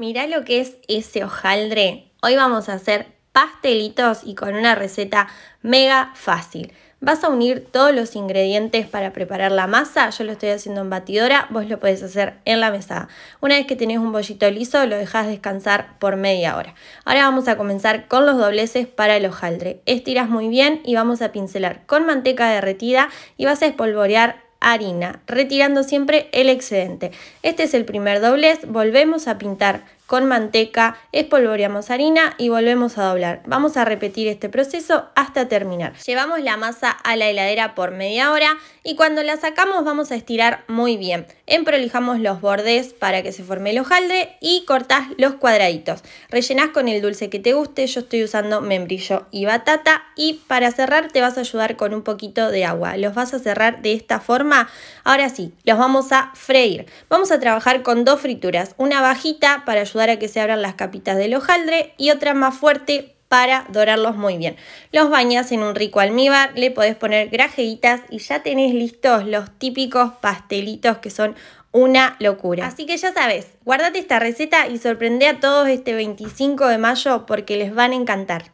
Mirá lo que es ese hojaldre. Hoy vamos a hacer pastelitos y con una receta mega fácil. Vas a unir todos los ingredientes para preparar la masa. Yo lo estoy haciendo en batidora, vos lo podés hacer en la mesada. Una vez que tenés un bollito liso, lo dejas descansar por media hora. Ahora vamos a comenzar con los dobleces para el hojaldre. Estiras muy bien y vamos a pincelar con manteca derretida y vas a espolvorear harina, retirando siempre el excedente. Este es el primer doblez, volvemos a pintar con manteca, espolvoreamos harina y volvemos a doblar. Vamos a repetir este proceso hasta terminar. Llevamos la masa a la heladera por media hora y cuando la sacamos vamos a estirar muy bien. Emprolijamos los bordes para que se forme el hojaldre y cortás los cuadraditos. Rellenás con el dulce que te guste, yo estoy usando membrillo y batata y para cerrar te vas a ayudar con un poquito de agua. Los vas a cerrar de esta forma. Ahora sí, los vamos a freír. Vamos a trabajar con dos frituras, una bajita para ayudar a que se abran las capitas del hojaldre y otra más fuerte para dorarlos muy bien. Los bañas en un rico almíbar, le podés poner grajeitas y ya tenés listos los típicos pastelitos que son una locura. Así que ya sabes, guardate esta receta y sorprende a todos este 25 de mayo porque les van a encantar.